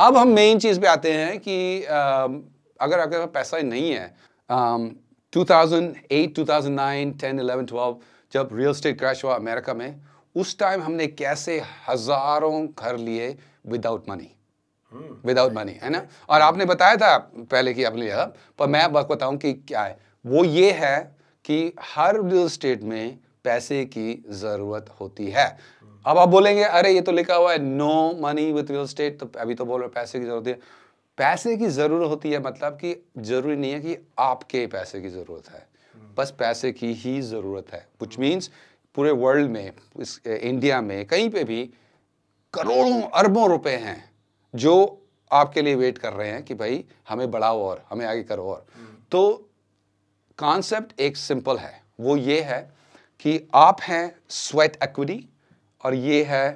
अब हम मेन चीज़ पे आते हैं कि uh, अगर आपके पास पैसा नहीं है two thousand eight two thousand nine ten eleven twelve जब रियल स्टेट क्रैश हुआ अमेरिका में उस टाइम हमने कैसे हजारों घर लिए विदाउट मनी विदाउट मनी है ना और आपने बताया था पहले कि आपने लिया पर मैं आपको बताऊं कि क्या है वो ये है कि हर रियल स्टेट में पैसे की ज़रूरत होती है हम्म। अब आप बोलेंगे अरे ये तो लिखा हुआ है no money with real estate तो अभी तो बोल रहे पैसे की ज़रूरत है पैसे की ज़रूरत होती है मतलब कि ज़रूरी नहीं है कि आपके पैसे की ज़रूरत है बस पैसे की ही ज़रूरत है विच मीन्स पूरे वर्ल्ड में इस इंडिया में कहीं पे भी करोड़ों अरबों रुपए हैं जो आपके लिए वेट कर रहे हैं कि भाई हमें बढ़ाओ और हमें आगे करो और हम्म। तो कॉन्सेप्ट एक सिंपल है वो ये है कि आप हैं स्वेट एक्विटी और ये है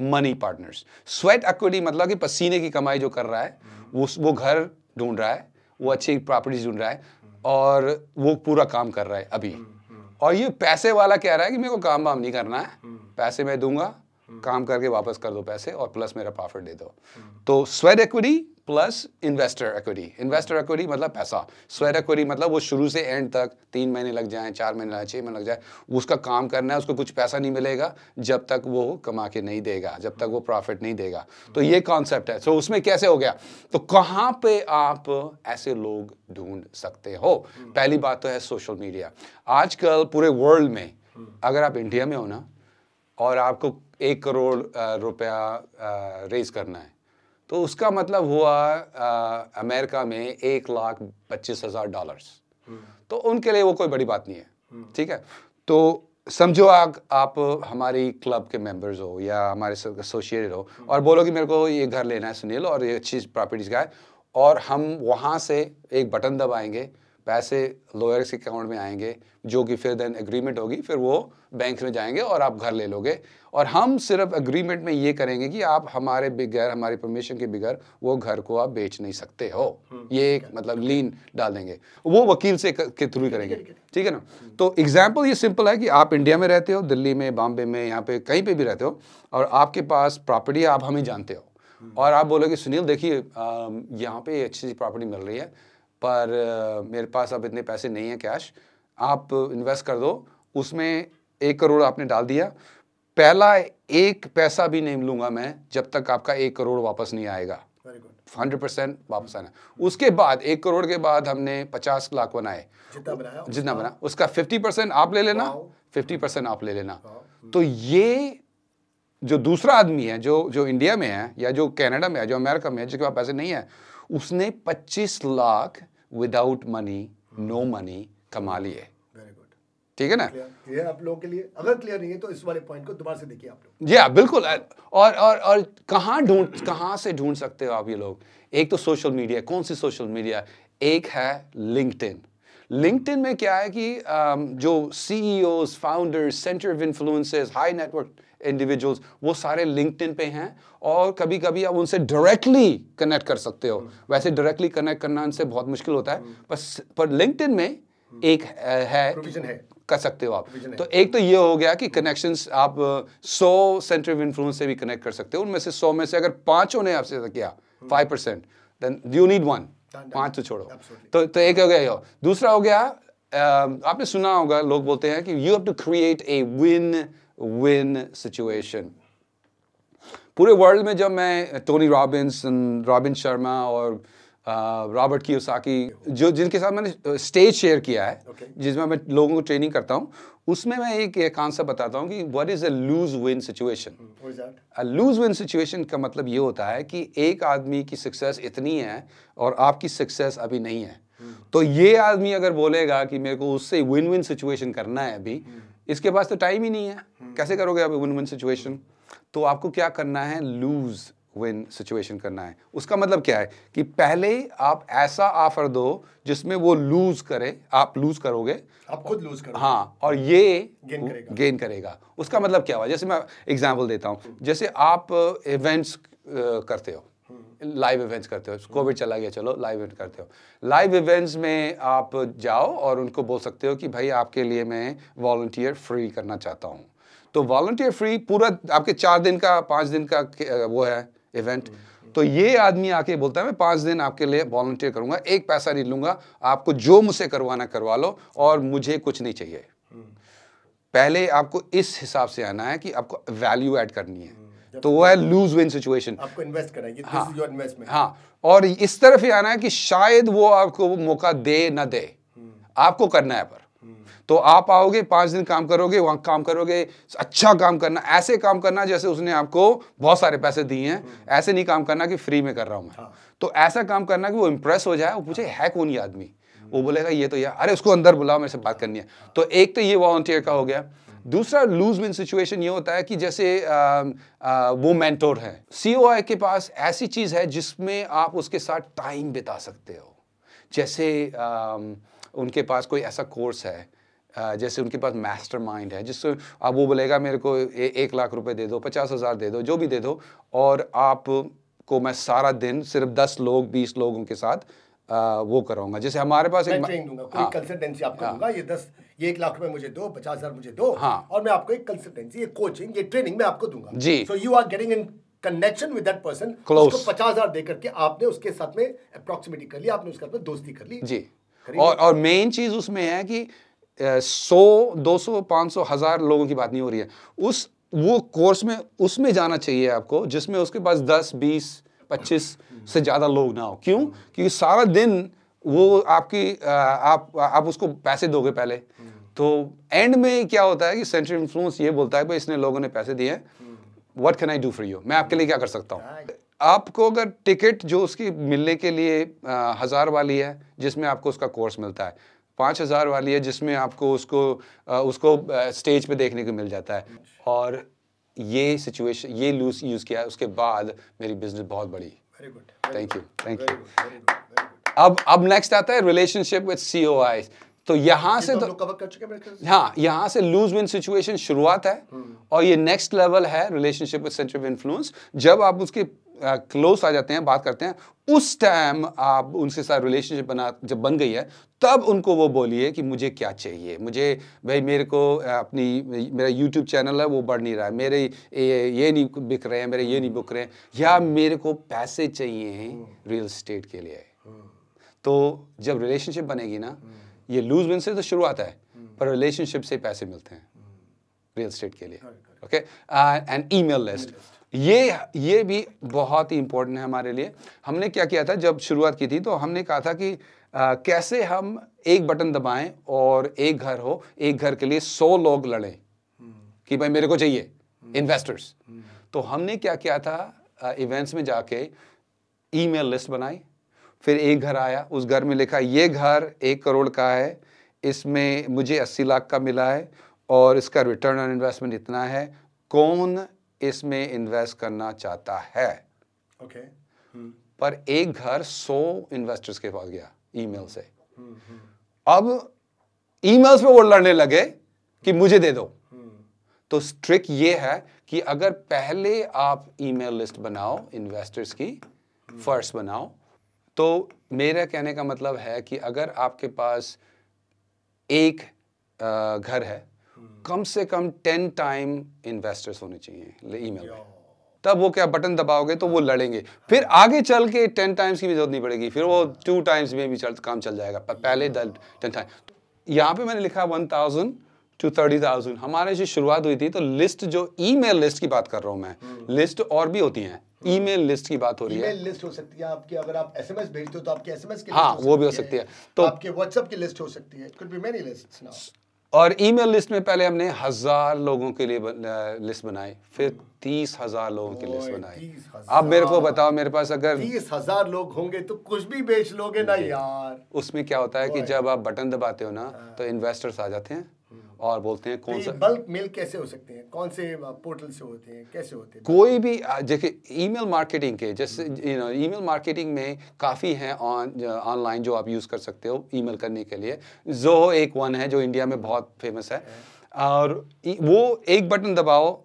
मनी पार्टनर्स स्वेट एक्विटी मतलब कि पसीने की कमाई जो कर रहा है हम्म। वो वो घर ढूंढ रहा है वो अच्छी प्रॉपर्टीज ढूंढ रहा है और वो पूरा काम कर रहा है अभी हम्म, हम्म। और ये पैसे वाला कह रहा है कि मेरे को काम वाम नहीं करना है हम्म। पैसे मैं दूंगा काम करके वापस कर दो पैसे और प्लस मेरा प्रॉफिट दे दो तो sweat equity plus investor equity investor equity मतलब पैसा स्वेट एक्विटी मतलब वो शुरू से एंड तक तीन महीने लग जाए चार महीने लग छः महीने लग जाए उसका काम करना है उसको कुछ पैसा नहीं मिलेगा जब तक वो कमा के नहीं देगा जब तक वो प्रॉफिट नहीं देगा तो ये कॉन्सेप्ट है सो उसमें कैसे हो गया तो कहाँ पे आप ऐसे लोग ढूंढ सकते हो पहली बात तो है सोशल मीडिया आजकल पूरे वर्ल्ड में अगर आप इंडिया में हो ना और आपको एक करोड़ रुपया रेज करना है तो उसका मतलब हुआ आ, अमेरिका में एक लाख पच्चीस हज़ार डॉलर्स तो उनके लिए वो कोई बड़ी बात नहीं है ठीक है तो समझो आप आप हमारी क्लब के मेंबर्स हो या हमारे एसोसिएटेड हो और बोलो कि मेरे को ये घर लेना है सुनील और ये अच्छी प्रॉपर्टीज़ का है और हम वहाँ से एक बटन दबाएंगे पैसे लॉयर्स के अकाउंट में आएंगे जो कि फिर देन एग्रीमेंट होगी फिर वो बैंक में जाएंगे और आप घर ले लोगे और हम सिर्फ एग्रीमेंट में ये करेंगे कि आप हमारे बगैर हमारे परमिशन के बगैर वो घर को आप बेच नहीं सकते हो हम्म, ये एक मतलब लीन डाल देंगे वो वकील से के थ्रू करेंगे ठीक है ना तो एग्जाम्पल ये सिंपल है कि आप इंडिया में रहते हो दिल्ली में बॉम्बे में यहाँ पे कहीं पर भी रहते हो और आपके पास प्रॉपर्टी आप हमें जानते हो हम्म। और आप बोलोगे सुनील देखिए यहाँ पे अच्छी सी प्रॉपर्टी मिल रही है पर मेरे पास अब इतने पैसे नहीं है कैश आप इन्वेस्ट कर दो उसमें एक करोड़ आपने डाल दिया पहला एक पैसा भी नहीं लूंगा मैं जब तक आपका एक करोड़ वापस नहीं आएगा हंड्रेड परसेंट वापस आना उसके बाद एक करोड़ के बाद हमने पचास लाख बनाए जितना बना उसका फिफ्टी परसेंट आप ले लेना फिफ्टी परसेंट आप ले लेना hmm. तो ये जो दूसरा आदमी है जो जो इंडिया में है या जो कनाडा में है जो अमेरिका में है जिसके पास पैसे नहीं है उसने 25 lakh without money no money कमा लिए ठीक है ना ये आप लोगों के लिए अगर क्लियर नहीं है तो इस वाले पॉइंट को दोबारा से देखिए आप लोग yeah, बिल्कुल और और और कहाँ ढूंढ कहाँ से ढूंढ सकते हो आप ये लोग एक तो सोशल मीडिया कौन सी सोशल मीडिया एक है लिंक्डइन लिंक्डइन में क्या है कि um, जो CEO founders centre of influences high network individuals वो सारे लिंकड पे हैं और कभी कभी आप उनसे डायरेक्टली कनेक्ट कर सकते हो वैसे डायरेक्टली कनेक्ट करना उनसे बहुत मुश्किल होता है पर पर लिंकड में एक है, है कर सकते हो आप तो एक तो ये हो गया कि कनेक्शन आप सौ सेंटर ऑफ इन्फ्लुएंस से भी कनेक्ट कर सकते हो उनमें से सौ में से अगर पांचों ने आपसे किया five percent then you need one पांच तो छोड़ो तो तो एक हो गया यो दूसरा हो गया आपने सुना होगा लोग बोलते हैं कि you have to create a win win situation पूरे वर्ल्ड में जब मैं टोनी रॉबिन्स रॉबिन शर्मा और रॉबर्ट की उसाकी जो जिनके साथ मैंने स्टेज uh, शेयर किया है okay. जिसमें मैं लोगों को ट्रेनिंग करता हूँ उसमें मैं एक कॉन्सेप्ट बताता हूँ कि what is a lose win situation lose win situation का मतलब ये होता है कि एक आदमी की सक्सेस इतनी है और आपकी सक्सेस अभी नहीं है hmm. तो ये आदमी अगर बोलेगा कि मेरे को उससे विन विन सिचुएशन करना है अभी hmm. इसके पास तो टाइम ही नहीं है हम्म। कैसे करोगे अब विन विन सिचुएशन तो आपको क्या करना है लूज विन सिचुएशन करना है उसका मतलब क्या है कि पहले आप ऐसा ऑफर दो जिसमें वो लूज करे आप लूज करोगे आप खुद लूज करोगे हाँ और ये गेन करेगा गेन करेगा उसका मतलब क्या हुआ जैसे मैं एग्जांपल देता हूँ जैसे आप इवेंट्स uh, uh, करते हो लाइव इवेंट्स करते हो कोविड चला गया चलो लाइव इवेंट करते हो लाइव इवेंट्स में आप जाओ और उनको बोल सकते हो कि भाई आपके लिए मैं वॉल्टियर फ्री करना चाहता हूँ तो वॉल्टियर फ्री पूरा आपके चार दिन का पाँच दिन का वो है इवेंट तो ये आदमी आके बोलता है मैं पाँच दिन आपके लिए वॉल्टियर करूँगा एक पैसा नहीं लूँगा आपको जो मुझसे करवाना करवा लो और मुझे कुछ नहीं चाहिए हम्म। पहले आपको इस हिसाब से आना है कि आपको वैल्यू ऐड करनी है तो वो है लूज विन सिचुएशन आपको इन्वेस्ट करना है हाँ, इन्वेस्टमेंट हाँ और इस तरफ ही आना है कि शायद वो आपको मौका दे ना दे हम्म। आपको करना है पर हम्म। तो आप आओगे पांच दिन काम करोगे वहां काम करोगे अच्छा काम करना ऐसे काम करना जैसे उसने आपको बहुत सारे पैसे दिए हैं हम्म। ऐसे नहीं काम करना कि फ्री में कर रहा हूं मैं हाँ। तो ऐसा काम करना कि वो इंप्रेस हो जाए वो पूछे हाँ। है कौन ये आदमी वो बोलेगा ये तो यार अरे उसको अंदर बुलाओ मेरे से बात करनी है हाँ। तो एक तो ये वॉलंटियर का हो गया दूसरा लूज विन सिचुएशन ये होता है कि जैसे आ, आ, वो मेंटोर है सी के पास ऐसी चीज़ है जिसमें आप उसके साथ टाइम बिता सकते हो जैसे आ, उनके पास कोई ऐसा कोर्स है Uh, जैसे उनके पास मास्टर माइंड है जिससे आप वो बोलेगा मेरे को ए, एक लाख रुपए दे दो पचास हज़ार दे दो जो भी दे दो और आप को मैं सारा दिन सिर्फ दस लोग बीस लोगों के साथ वो कराऊंगा जैसे हमारे पास एक कंसल्टेंसी हाँ। आपको हाँ। दूंगा ये दस ये एक लाख रुपए मुझे दो पचास हजार मुझे दो हाँ, और मैं आपको एक कंसल्टेंसी कोचिंग ये ट्रेनिंग मैं आपको दूंगा जी so you are getting in connection with that person close पचास हजार आपने उसके साथ में अप्रोक्सीमेटी कर ली आपने उसके साथ में दोस्ती कर ली जी और और मेन चीज उसमें है कि सौ दो सौ पाँच सौ हजार लोगों की बात नहीं हो रही है उस वो कोर्स में उसमें जाना चाहिए आपको जिसमें उसके पास दस बीस पच्चीस से ज़्यादा लोग ना हो क्यों क्योंकि सारा दिन वो आपकी आ, आप आप उसको पैसे दोगे पहले तो एंड में क्या होता है कि सेंट्रल इन्फ्लुएंस ये बोलता है भाई इसने लोगों ने पैसे दिए what can I do for you मैं आपके लिए क्या कर सकता हूँ आपको अगर टिकट जो उसकी मिलने के लिए हज़ार वाली है जिसमें आपको उसका कोर्स मिलता है पाँच हज़ार वाली है जिसमें आपको उसको उसको स्टेज पे देखने को मिल जाता है और ये सिचुएशन ये लूज यूज़ किया उसके बाद मेरी बिजनेस बहुत बड़ी very good thank you thank you अब अब नेक्स्ट आता है रिलेशनशिप विद सी ओ आई तो यहां से तो हाँ यहाँ से लूज विन सिचुएशन शुरुआत है हम्म। और ये नेक्स्ट लेवल है relationship with centre of influence जब आप उसके क्लोज आ जाते हैं बात करते हैं उस टाइम आप उनके साथ रिलेशनशिप बना जब बन गई है तब उनको वो बोलिए कि मुझे क्या चाहिए मुझे भाई मेरे को अपनी मेरा यूट्यूब चैनल है वो बढ़ नहीं रहा है मेरे ये नहीं बिक रहे हैं मेरे ये नहीं बुक रहे हैं या मेरे को पैसे चाहिए रियल स्टेट हम्म। के लिए हम्म। तो जब रिलेशनशिप बनेगी ना हम्म। ये लूज विन से तो शुरुआत है पर रिलेशनशिप से पैसे मिलते हैं रियल स्टेट के लिए ओके एंड ई लिस्ट ये ये भी बहुत ही इंपॉर्टेंट है हमारे लिए हमने क्या किया था जब शुरुआत की थी तो हमने कहा था कि आ, कैसे हम एक बटन दबाएं और एक घर हो एक घर के लिए सौ लोग लड़ें कि भाई मेरे को चाहिए इन्वेस्टर्स तो हमने क्या किया था इवेंट्स में जाके ईमेल लिस्ट बनाई फिर एक घर आया उस घर में लिखा ये घर एक करोड़ का है इसमें मुझे अस्सी लाख का मिला है और इसका रिटर्न ऑन इन्वेस्टमेंट इतना है कौन इसमें इन्वेस्ट करना चाहता है ओके okay. hmm. पर एक घर सौ इन्वेस्टर्स के पास गया ईमेल से hmm. Hmm. अब ईमेल्स में वो लड़ने लगे कि मुझे दे दो hmm. तो ट्रिक ये है कि अगर पहले आप ईमेल लिस्ट बनाओ इन्वेस्टर्स की फर्स्ट hmm. बनाओ तो मेरा कहने का मतलब है कि अगर आपके पास एक घर है कम से कम टेन टाइम इन्वेस्टर्स होने चाहिए ईमेल में तब वो क्या बटन दबाओगे तो वो लड़ेंगे फिर हाँ। आगे चल के टेन टाइम्स की भी जरूरत नहीं पड़ेगी फिर वो टू टाइम्स में भी चल काम चल जाएगा पर पहले हाँ। टेन टाइम तो यहाँ पे मैंने लिखा one thousand to thirty thousand हमारे जो शुरुआत हुई थी तो लिस्ट जो ईमेल लिस्ट की बात कर रहा हूँ मैं लिस्ट हम्म। और भी होती है ईमेल लिस्ट की बात हो रही है ईमेल लिस्ट हो सकती है आपकी अगर आप एसएमएस भेजते हो तो आपके एसएमएस की हाँ वो भी हो सकती है तो आपके व्हाट्सएप की लिस्ट हो सकती है it could be many list और ईमेल लिस्ट में पहले हमने हजार लोगों के लिए बन, लिस्ट बनाई फिर तीस हजार लोगों की लिस्ट बनाई आप मेरे को बताओ मेरे पास अगर तीस हजार लोग होंगे तो कुछ भी बेच लोगे ना यार उसमें क्या होता है कि जब आप बटन दबाते हो ना हाँ। तो इन्वेस्टर्स आ जाते हैं हम्म। और बोलते हैं कौन तो सा बल्क मेल कैसे हो सकते हैं कौन से पोर्टल से होते हैं कैसे होते हैं कोई भी देखिए ईमेल मार्केटिंग के जैसे यू नो ईमेल मार्केटिंग में काफ़ी हैं ऑनलाइन जो आप यूज़ कर सकते हो ईमेल करने के लिए जोहो एक वन है जो इंडिया में बहुत फेमस है हाँ। और वो एक बटन दबाओ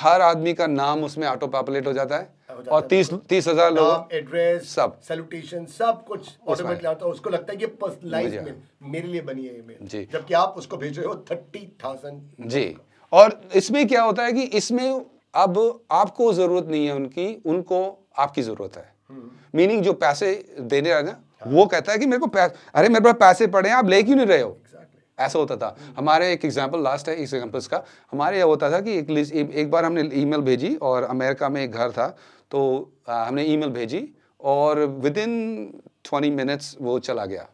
हर आदमी का नाम उसमें ऑटो पॉपुलेट हो जाता है हो जाता और तीस तीस हजार लोग एड्रेस सब सैल्यूटेशन सब कुछ ऑटोमेटिकली आता है उसको लगता है कि पर्सनलाइज में मेरे लिए बनी है ये जी जबकि आप उसको भेज रहे हो थर्टी थाउजेंड जी और इसमें क्या होता है कि इसमें अब आपको जरूरत नहीं है उनकी उनको आपकी जरूरत है मीनिंग हम्म। जो पैसे देने आ ना हाँ। वो कहता है कि मेरे को अरे मेरे पास पैसे पड़े हैं आप ले क्यों नहीं रहे हो ऐसा होता था हम्म। हमारे एक एग्जाम्पल लास्ट है इस एग्जाम्पल्स का हमारे यह होता था कि एक एक बार हमने ईमेल भेजी और अमेरिका में एक घर था तो आ, हमने ईमेल भेजी और विद इन ट्वेंटी मिनट्स वो चला गया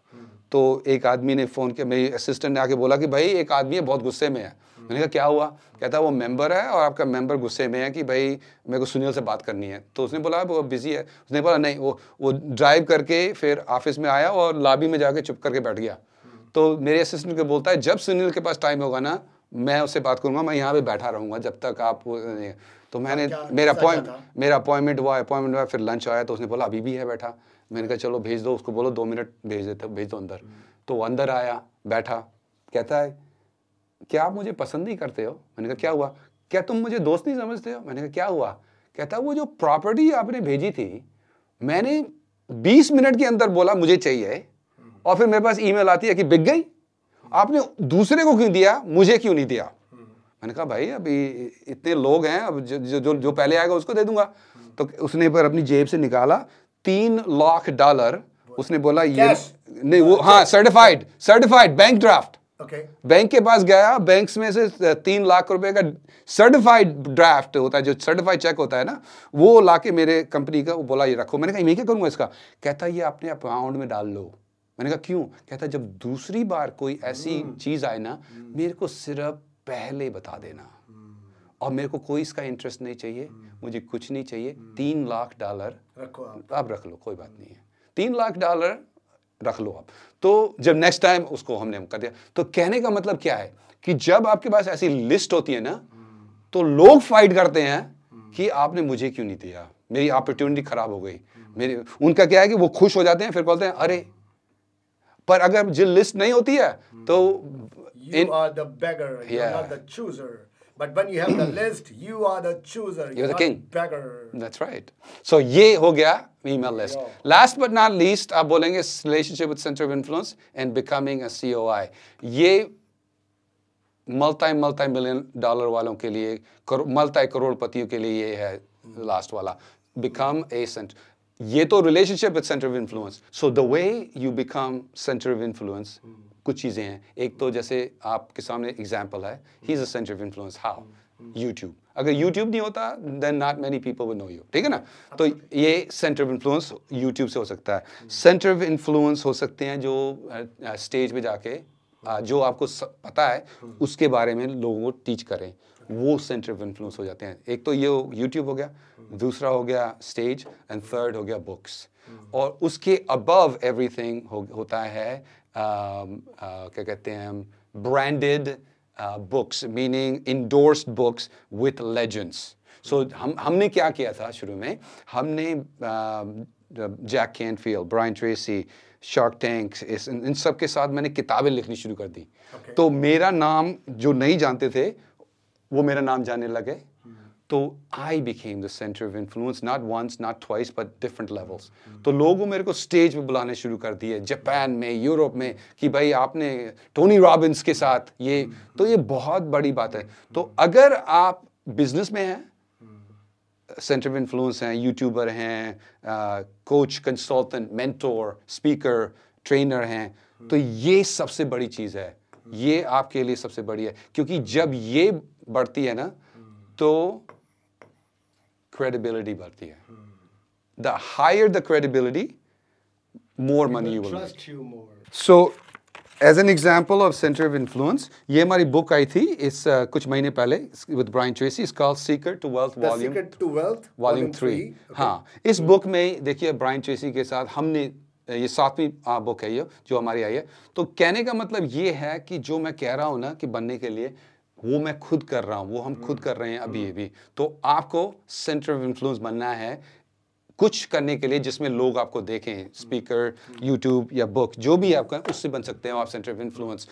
तो एक आदमी ने फ़ोन किया मेरी असिस्टेंट ने आके बोला कि भाई एक आदमी है बहुत गुस्से में है मैंने कहा क्या हुआ कहता वो मेंबर है और आपका मेंबर गुस्से में है कि भाई मेरे को सुनील से बात करनी है तो उसने बोला वो बिज़ी है उसने बोला नहीं वो वो ड्राइव करके फिर ऑफिस में आया और लाबी में जाके चुप करके बैठ गया तो मेरे असिस्टेंट को बोलता है जब सुनील के पास टाइम होगा ना मैं उससे बात करूँगा मैं यहाँ पर बैठा रहूँगा जब तक आप तो मैंने मेरा अपॉइंट मेरा अपॉइंटमेंट हुआ अपॉइंटमेंट हुआ फिर लंच आया तो उसने बोला अभी भी है बैठा मैंने कहा चलो भेज दो उसको बोलो दो मिनट भेज देते भेज दो अंदर हम्म। तो वो अंदर आया बैठा कहता है क्या आप मुझे पसंद नहीं करते हो मैंने कहा क्या हुआ क्या तुम मुझे दोस्त नहीं समझते हो मैंने कहा क्या हुआ कहता है वो जो प्रॉपर्टी आपने भेजी थी मैंने 20 मिनट के अंदर बोला मुझे चाहिए हम्म। और फिर मेरे पास ईमेल आती है कि बिक गई आपने दूसरे को क्यों दिया मुझे क्यों नहीं दिया मैंने कहा भाई अभी इतने लोग हैं अब जो जो जो पहले आएगा उसको दे दूंगा तो उसने पर अपनी जेब से निकाला तीन लाख डॉलर उसने बोला ये नहीं वो हाँ certified certified bank draft okay. Bank के पास गया बैंक में से तीन लाख रुपए का सर्टिफाइड ड्राफ्ट होता है जो सर्टिफाइड चेक होता है ना वो लाके मेरे कंपनी का वो बोला ये रखो मैंने कहा मैं क्या करूंगा इसका कहता ये अपने अकाउंट में डाल लो मैंने कहा क्यों कहता जब दूसरी बार कोई ऐसी hmm. चीज़ आए ना hmm. मेरे को सिर्फ पहले बता देना हम्म। और मेरे को कोई इसका इंटरेस्ट नहीं चाहिए हम्म। मुझे कुछ नहीं चाहिए तीन हम्म। लाख डॉलर रखो आप रख लो कोई बात नहीं है तीन लाख डॉलर रख लो आप तो जब नेक्स्ट टाइम उसको हमने कर दिया तो कहने का मतलब क्या है कि जब आपके पास ऐसी लिस्ट होती है ना तो लोग फाइट करते हैं कि आपने मुझे क्यों नहीं दिया मेरी अपॉर्चुनिटी खराब हो गई मेरे उनका क्या है कि वो खुश हो जाते हैं फिर बोलते हैं अरे पर अगर जो लिस्ट नहीं होती है तो you are the beggar yeah. you're not the chooser but when you have the list you are the chooser you're, you're the king beggar that's right so ye ho gaya email list last but not least aap bolenge relationship with center of influence and becoming a coi ye multi multi million dollar वालों के लिए multi करोड़पतियों के लिए ये है last वाला become a centre ये तो relationship with centre of influence so the way you become centre of influence कुछ चीज़ें हैं एक तो जैसे आपके सामने एग्जाम्पल है he is a centre of influence how YouTube अगर यूट्यूब नहीं होता then not many people would know you ठीक है ना तो ये सेंटर ऑफ इन्फ्लुएंस यूट्यूब से हो सकता है सेंटर ऑफ इन्फ्लुएंस हो सकते हैं जो स्टेज पे जाके जो आपको पता है उसके बारे में लोगों को टीच करें वो सेंटर ऑफ इन्फ्लुएंस हो जाते हैं एक तो ये यूट्यूब हो गया दूसरा हो गया स्टेज एंड थर्ड हो गया बुक्स और उसके अबव एवरीथिंग हो, होता है um, uh, क्या कहते हैं हम branded books meaning endorsed books with legends so हम हमने क्या किया था शुरू में हमने Jack Canfield Brian Tracy Shark Tank इन सब के साथ मैंने किताबें लिखनी शुरू कर दी okay. तो मेरा नाम जो नहीं जानते थे वो मेरा नाम जानने लगे तो I became the centre of influence not once not twice but different levels तो लोगों मेरे को स्टेज पे बुलाने शुरू कर दिए जापान में यूरोप में कि भाई आपने टोनी रॉबिन्स के साथ ये तो ये बहुत बड़ी बात है तो अगर आप बिजनेस में हैं सेंटर ऑफ इन्फ्लुएंस हैं यूट्यूबर हैं coach consultant mentor speaker trainer हैं तो ये सबसे बड़ी चीज़ है ये आपके लिए सबसे बड़ी है क्योंकि जब ये बढ़ती है ना तो क्रेडिबिलिटी बढ़ती है the higher the credibility more money you so as an example of centre of influence ये हमारी बुक आई थी इस uh, कुछ महीने पहले विद ब्राइन ट्रेसी इस call secret to wealth volume volume three हाँ इस बुक में देखिए ब्राइन ट्रेसी के साथ हमने ये सातवीं बुक है ये जो हमारी आई है तो कहने का मतलब ये है कि जो मैं कह रहा हूँ ना कि बनने के लिए वो मैं खुद कर रहा हूँ वो हम खुद कर रहे हैं अभी अभी हम्म। तो आपको सेंटर ऑफ इन्फ्लुएंस बनना है कुछ करने के लिए जिसमें लोग आपको देखें स्पीकर हम्म। यूट्यूब हम्म। या बुक जो भी आपका उससे बन सकते हैं आप सेंटर ऑफ इन्फ्लुएंस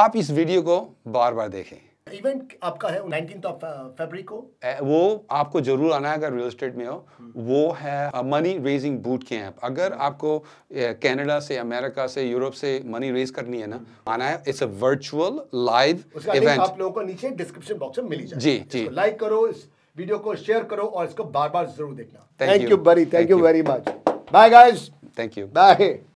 आप इस वीडियो को बार बार देखें इवेंट आपका है 19th ऑफ फेबरी को वो आपको जरूर आना है अगर रियल स्टेट में हो हम्म। वो है मनी रेजिंग बूट कैंप अगर हम्म। आपको कनाडा से अमेरिका से यूरोप से मनी रेज करनी है ना हम्म। आना है it's a virtual live event आप लोगों को नीचे डिस्क्रिप्शन बॉक्स में मिली जाएगा जी जी लाइक करो इस वीडियो को शेयर करो और इसको बार बार जरूर देखना thank you very thank you very much bye guys thank you bye